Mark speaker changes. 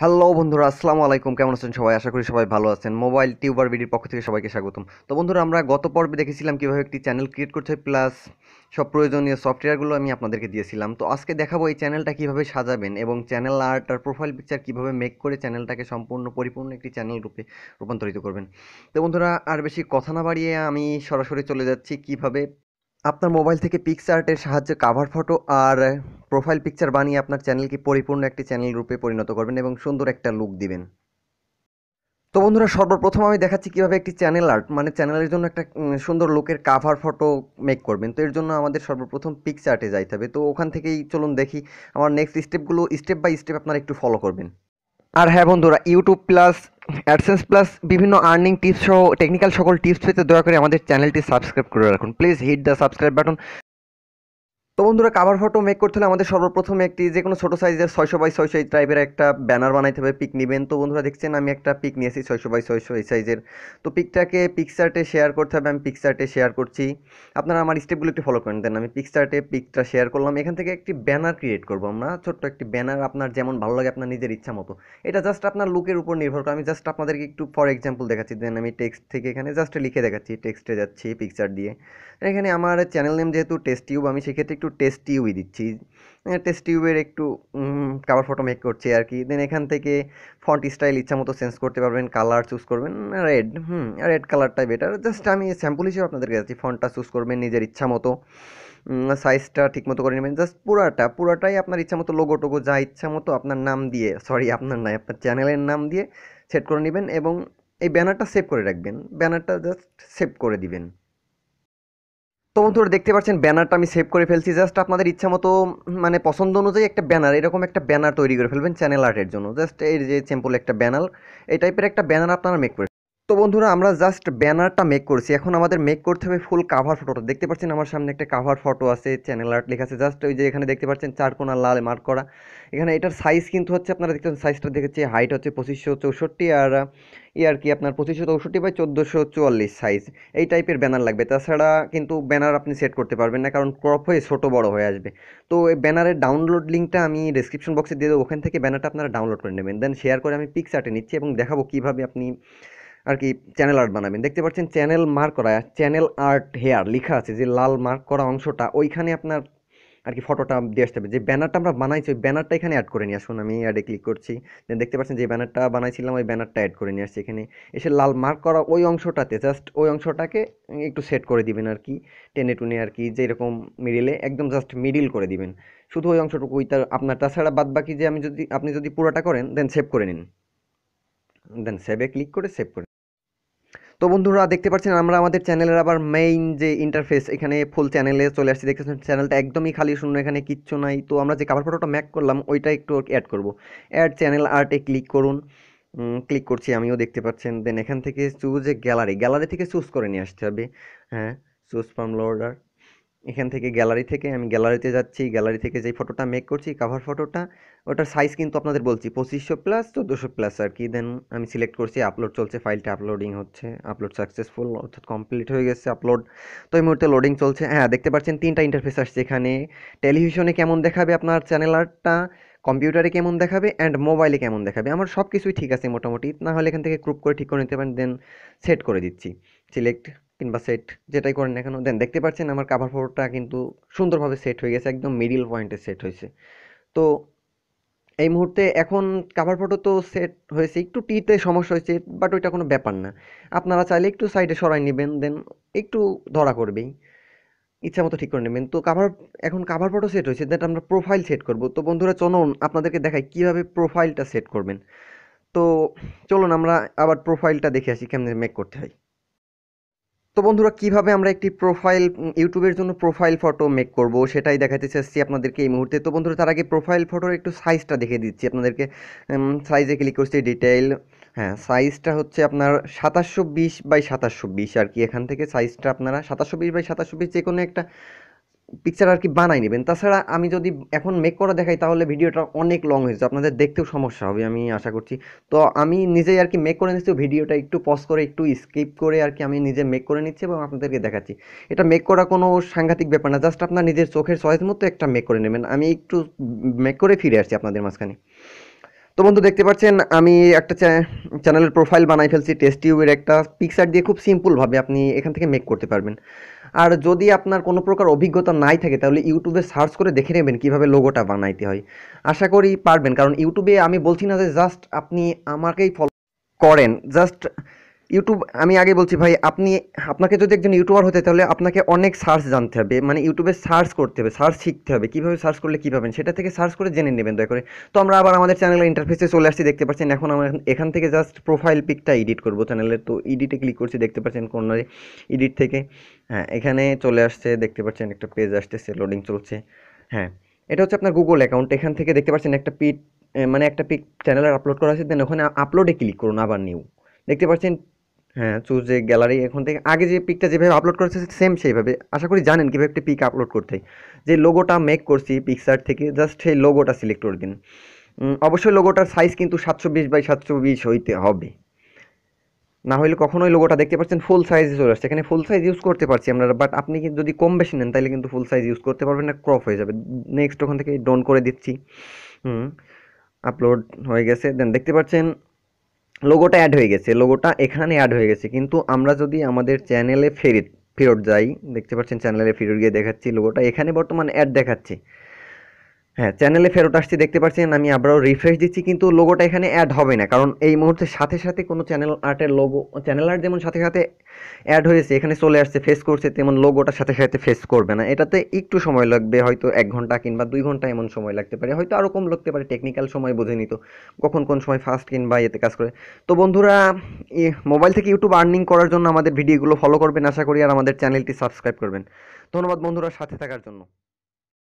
Speaker 1: hello বন্ধুরা আসসালামু আলাইকুম কেমন আছেন সবাই আশা করি সবাই ভালো আছেন মোবাইল টিউবার ভিডির পক্ষ থেকে সবাইকে স্বাগতম তো বন্ধুরা আমরা গত পর্বে দেখেছিলাম কীভাবে একটি চ্যানেল ক্রিয়েট করতে হয় প্লাস সব প্রয়োজনীয় সফটওয়্যারগুলো আমি আপনাদেরকে দিয়েছিলাম তো আজকে দেখাবো এই চ্যানেলটা কীভাবে সাজাবেন এবং চ্যানেল আর্ট আর প্রোফাইল পিকচার কীভাবে মেক করে চ্যানেলটাকে সম্পূর্ণ পরিপূর্ণ একটি চ্যানেল রূপে রূপান্তরিত করবেন তো বন্ধুরা আর বেশি কথা না বাড়িয়ে আমি সরাসরি চলে যাচ্ছি কীভাবে আপনার মোবাইল থেকে পিকচার্টের সাহায্যে কাভার ফটো আর প্রোফাইল পিকচার বানিয়ে আপনার চ্যানেলকে পরিপূর্ণ একটি চ্যানেল রূপে পরিণত করবেন এবং সুন্দর একটা লুক দিবেন তো বন্ধুরা সর্বপ্রথম আমি দেখাচ্ছি কীভাবে একটি চ্যানেল আর্ট মানে চ্যানেলের জন্য একটা সুন্দর লোকের কাভার ফটো মেক করবেন তো এর জন্য আমাদের সর্বপ্রথম পিকচার্টে যাইতে হবে তো ওখান থেকেই চলুন দেখি আমার নেক্সট স্টেপগুলো স্টেপ বাই স্টেপ আপনারা একটু ফলো করবেন আর হ্যাঁ বন্ধুরা ইউটিউব প্লাস অ্যাডসেন্স প্লাস বিভিন্ন আর্নিং টিপস সহ টেকনিক্যাল সকল টিপস পেতে দয়া করে আমাদের চ্যানেলটি সাবস্ক্রাইব করে রাখুন please hit the subscribe button তো বন্ধুরা কাভার ফটো মেক করতে হলে আমাদের সর্বপ্রথমে একটি যে কোনো ছোটো সাইজের ছয়শো বাই ছয়শো এই টাইপের একটা ব্যানার বানাইতে হবে পিক নেবেন তো বন্ধুরা দেখছেন আমি একটা পিক নিয়েছি ছয়শো বাই ছয়শো এই সাইজের তো পিকটাকে পিকচার্টে শেয়ার করতে হবে আমি পিকচার্টে শেয়ার করছি আপনারা আমার স্টেপগুলো একটু ফলো করেন দেন আমি পিকচার্টে পিকটা শেয়ার করলাম এখান থেকে একটি ব্যানার ক্রিয়েট করবো আমরা ছোট্ট একটি ব্যানার আপনার যেমন ভালো লাগে আপনার নিজের ইচ্ছা মতো এটা জাস্ট আপনার লুকের উপর নির্ভর করে আমি জাস্ট আপনাদেরকে একটু ফর এক্সাম্পল দেখাচ্ছি দেন আমি টেক্সট থেকে এখানে জাস্ট লিখে দেখাচ্ছি টেক্সটে যাচ্ছি পিকচার দিয়ে এখানে আমার চ্যানেল নেম যেহেতু টেস্ট টিউব আমি সেক্ষেত্রে একটু একটু টেস্ট টিউবই দিচ্ছি টেস্টি হ্যাঁ, উইয়ের একটু কাভার ফটো মেক করছি আর কি দেন এখান থেকে ফন্ট স্টাইল ইচ্ছা মতো চেঞ্জ করতে পারবেন কালার চুজ করবেন রেড হুম রেড কালারটাই বেটার জাস্ট আমি স্যাম্পল হিসেবে আপনাদের কাছে ফন্টটা চুজ করবেন নিজের ইচ্ছা মতো সাইজটা ঠিকমতো করে নেবেন জাস্ট পুরাটা পুরাটাই আপনার ইচ্ছা মতো লোগো টোগো যা ইচ্ছা মতো আপনার নাম দিয়ে সরি আপনার নাই আপনার চ্যানেলের নাম দিয়ে সেট করে নেবেন এবং এই ব্যানারটা সেভ করে রাখবেন ব্যানারটা জাস্ট সেভ করে দিবেন তো বন্ধুরা দেখতে পাচ্ছেন ব্যানারটা আমি সেভ করে ফেলছি জাস্ট আপনাদের ইচ্ছা মতো মানে পছন্দ অনুযায়ী একটা ব্যানার এরকম একটা ব্যানার তৈরি করে ফেলবেন চ্যানেল আর্টের জন্য জাস্ট এই যে সিম্পল একটা ব্যানার এই টাইপের একটা ব্যানার আপনারা মেক করে তো বন্ধুরা আমরা জাস্ট ব্যানারটা মেক করছি এখন আমাদের মেক করতে হবে ফুল কাভার ফটোটা দেখতে পাচ্ছেন আমার সামনে একটা কাভার ফটো আছে চ্যানেল আর্ট লেখা আছে জাস্ট ওই যে এখানে দেখতে পাচ্ছেন চারকোনা লাল মার্ক করা এখানে এটার সাইজ কিন্তু হচ্ছে আপনারা দেখতে পাচ্ছেন সাইজটা দেখেছি হাইট হচ্ছে পঁচিশশো চৌষট্টি আর ই আর কি আপনার পঁচিশশো চৌষট্টি বাই চোদ্দোশো চুয়াল্লিশ সাইজ এই টাইপের ব্যানার লাগবে তাছাড়া কিন্তু ব্যানার আপনি সেট করতে পারবেন না কারণ ক্রপ হয়ে ছোটো বড় হয়ে আসবে তো এই ব্যানারের ডাউনলোড লিঙ্কটা আমি ডিসক্রিপশন বক্সে দিয়ে দেবো ওখান থেকে ব্যানারটা আপনারা ডাউনলোড করে নেবেন দেন শেয়ার করে আমি পিকচারটে নিচ্ছি এবং দেখাবো কীভাবে আপনি আর কি চ্যানেল আর্ট বানাবেন দেখতে পাচ্ছেন চ্যানেল মার্ক করা চ্যানেল আর্ট হেয়ার লেখা আছে যে লাল মার্ক করা অংশটা ওইখানে আপনার আর কি ফটোটা দিয়ে আসতে হবে যে ব্যানারটা আমরা বানাইছি ওই ব্যানারটা এখানে অ্যাড করে নিয়ে আসুন আমি অ্যাডে ক্লিক করছি দেন দেখতে পাচ্ছেন যে ব্যানারটা বানাইছিলাম ওই ব্যানারটা অ্যাড করে নিয়ে আসছি এখানে এসে লাল মার্ক করা ওই অংশটাতে জাস্ট ওই অংশটাকে একটু সেট করে দিবেন আর কি টেনে টুনে আর কি যে এরকম মিডিলে একদম জাস্ট মিডিল করে দিবেন শুধু ওই অংশটুকু তার আপনার তাছাড়া বাদ বাকি যে আমি যদি আপনি যদি পুরোটা করেন দেন সেভ করে নিন দেন সেভে ক্লিক করে সেভ করে তো বন্ধুরা দেখতে পাচ্ছেন আমরা আমাদের চ্যানেলের আবার মেইন যে ইন্টারফেস এখানে ফুল চ্যানেলে চলে আসছি দেখতেছেন চ্যানেলটা একদমই খালি শূন্য এখানে কিচ্ছু নাই তো আমরা যে কাভার ফটোটা ম্যাক করলাম ওইটা একটু অ্যাড করব অ্যাড চ্যানেল আর্টে ক্লিক করুন ক্লিক করছি আমিও দেখতে পাচ্ছেন দেন এখান থেকে চুজ এ গ্যালারি গ্যালারি থেকে চুজ করে নিয়ে আসতে হবে হ্যাঁ চুজ ফ্রম লোডার এখান থেকে গ্যালারি থেকে আমি গ্যালারিতে যাচ্ছি গ্যালারি থেকে যে ফটোটা মেক করছি কাভার ফটোটা ওটার সাইজ কিন্তু আপনাদের বলছি পঁচিশশো প্লাস তো দুশো প্লাস আর কি দেন আমি সিলেক্ট করছি আপলোড চলছে ফাইলটা আপলোডিং হচ্ছে আপলোড সাকসেসফুল অর্থাৎ কমপ্লিট হয়ে গেছে আপলোড তো এই মুহূর্তে লোডিং চলছে হ্যাঁ দেখতে পাচ্ছেন তিনটা ইন্টারফেস আসছে এখানে টেলিভিশনে কেমন দেখাবে আপনার চ্যানেল আর্টটা কম্পিউটারে কেমন দেখাবে অ্যান্ড মোবাইলে কেমন দেখাবে আমার সব কিছুই ঠিক আছে মোটামুটি না হলে এখান থেকে ক্রুপ করে ঠিক করে নিতে পারেন দেন সেট করে দিচ্ছি সিলেক্ট কিংবা সেট যেটাই করেন না কেন দেন দেখতে পাচ্ছেন আমার কাভার ফটোটা কিন্তু সুন্দরভাবে সেট হয়ে গেছে একদম মিডিল পয়েন্টে সেট হয়েছে তো এই মুহূর্তে এখন কাভার ফটো তো সেট হয়েছে একটু টিতে সমস্যা হয়েছে বাট ওইটা কোনো ব্যাপার না আপনারা চাইলে একটু সাইডে সরাই নেবেন দেন একটু ধরা করবেই ইচ্ছা মতো ঠিক করে নেবেন তো কাভার এখন কাভার ফটো সেট হয়েছে দেন আমরা প্রোফাইল সেট করব তো বন্ধুরা চলুন আপনাদেরকে দেখাই কীভাবে প্রোফাইলটা সেট করবেন তো চলুন আমরা আবার প্রোফাইলটা দেখে আসি কেমনে মেক করতে হয় তো বন্ধুরা কিভাবে আমরা একটি প্রোফাইল ইউটিউবের জন্য প্রোফাইল ফটো মেক করব সেটাই দেখাতে চাচ্ছি আপনাদেরকে এই মুহূর্তে তো বন্ধুরা তার আগে প্রোফাইল ফটোর একটু সাইজটা দেখে দিচ্ছি আপনাদেরকে সাইজে ক্লিক করছি ডিটেইল হ্যাঁ সাইজটা হচ্ছে আপনার সাতাশশো বিশ বাই সাতাশশো বিশ আর কি এখান থেকে সাইজটা আপনারা সাতাশো বিশ বাই সাতাশো বিশ যে কোনো একটা পিকচার আর কি বানাই নেবেন তাছাড়া আমি যদি এখন মেক করে দেখাই তাহলে ভিডিওটা অনেক লং হয়েছে আপনাদের দেখতেও সমস্যা হবে আমি আশা করছি তো আমি নিজেই আর কি মেক করে নিচ্ছি ভিডিওটা একটু পজ করে একটু স্কিপ করে আর কি আমি নিজে মেক করে নিচ্ছি এবং আপনাদেরকে দেখাচ্ছি এটা মেক করা কোনো সাংঘাতিক ব্যাপার না জাস্ট আপনার নিজের চোখের চয়েস মতো একটা মেক করে নেবেন আমি একটু মেক করে ফিরে আসছি আপনাদের মাঝখানে তো বন্ধু দেখতে পাচ্ছেন আমি একটা চ্যানেলের প্রোফাইল বানাই ফেলছি টেস্ট টিউবের একটা পিকচার দিয়ে খুব সিম্পলভাবে আপনি এখান থেকে মেক করতে পারবেন আর যদি আপনার কোনো প্রকার অভিজ্ঞতা নাই থাকে তাহলে ইউটিউবে সার্চ করে দেখে নেবেন কিভাবে লোগোটা বানাইতে হয় আশা করি পারবেন কারণ ইউটিউবে আমি বলছি না যে জাস্ট আপনি আমাকেই ফলো করেন জাস্ট ইউটিউব আমি আগে বলছি ভাই আপনি আপনাকে যদি একজন ইউটিউবার হতে তাহলে আপনাকে অনেক সার্চ জানতে হবে মানে ইউটিউবে সার্চ করতে হবে সার্চ শিখতে হবে কীভাবে সার্চ করলে কী পাবেন সেটা থেকে সার্চ করে জেনে নেবেন দয়া করে তো আমরা আবার আমাদের চ্যানেলের ইন্টারফেসে চলে আসছি দেখতে পাচ্ছেন এখন আমরা এখান থেকে জাস্ট প্রোফাইল পিকটা এডিট করবো চ্যানেলের তো এডিটে ক্লিক করছি দেখতে পাচ্ছেন কর্নারে এডিট থেকে হ্যাঁ এখানে চলে আসছে দেখতে পাচ্ছেন একটা পেজ আসতেছে লোডিং চলছে হ্যাঁ এটা হচ্ছে আপনার গুগল অ্যাকাউন্ট এখান থেকে দেখতে পাচ্ছেন একটা পিক মানে একটা পিক চ্যানেলের আপলোড করা আছে দেন ওখানে আপলোডে ক্লিক করুন আবার নিউ দেখতে পাচ্ছেন হ্যাঁ চুজে যে গ্যালারি এখন থেকে আগে যে পিকটা যেভাবে আপলোড করেছে সেম সেইভাবে আশা করি জানেন কীভাবে একটা পিক আপলোড করতে যে লোগোটা মেক করছি পিকচার থেকে জাস্ট সেই লোগোটা সিলেক্ট করে দিন অবশ্যই লোগোটার সাইজ কিন্তু সাতশো বিশ বাই সাতশো বিশ হইতে হবে না হলে কখনোই লোগোটা দেখতে পাচ্ছেন ফুল সাইজে চলে আসছে এখানে ফুল সাইজ ইউজ করতে পারছি আমরা বাট আপনি যদি কম বেশি নেন তাহলে কিন্তু ফুল সাইজ ইউজ করতে পারবেন না ক্রপ হয়ে যাবে নেক্সট ওখান থেকে ডন করে দিচ্ছি হুম আপলোড হয়ে গেছে দেন দেখতে পাচ্ছেন লোগোটা অ্যাড হয়ে গেছে লোগোটা এখানে অ্যাড হয়ে গেছে কিন্তু আমরা যদি আমাদের চ্যানেলে ফেরত ফেরত যাই দেখতে পাচ্ছেন চ্যানেলে ফেরত গিয়ে দেখাচ্ছি লোগোটা এখানে বর্তমানে অ্যাড দেখাচ্ছে হ্যাঁ চ্যানেলে ফেরত আসছি দেখতে পাচ্ছেন আমি আবারও রিফ্রেশ দিচ্ছি কিন্তু লোগোটা এখানে অ্যাড হবে না কারণ এই মুহূর্তে সাথে সাথে কোনো চ্যানেল আর্টের লোগো চ্যানেল আর্ট যেমন সাথে সাথে অ্যাড হয়েছে এখানে চলে আসছে ফেস করছে তেমন লোগোটা সাথে সাথে ফেস করবে না এটাতে একটু সময় লাগবে হয়তো এক ঘন্টা কিংবা দুই ঘন্টা এমন সময় লাগতে পারে হয়তো আরও কম লাগতে পারে টেকনিক্যাল সময় বুঝে নিত কখন কোন সময় ফার্স্ট কিংবা এতে কাজ করে তো বন্ধুরা মোবাইল থেকে ইউটিউব আর্নিং করার জন্য আমাদের ভিডিওগুলো ফলো করবেন আশা করি আর আমাদের চ্যানেলটি সাবস্ক্রাইব করবেন ধন্যবাদ বন্ধুরা সাথে থাকার জন্য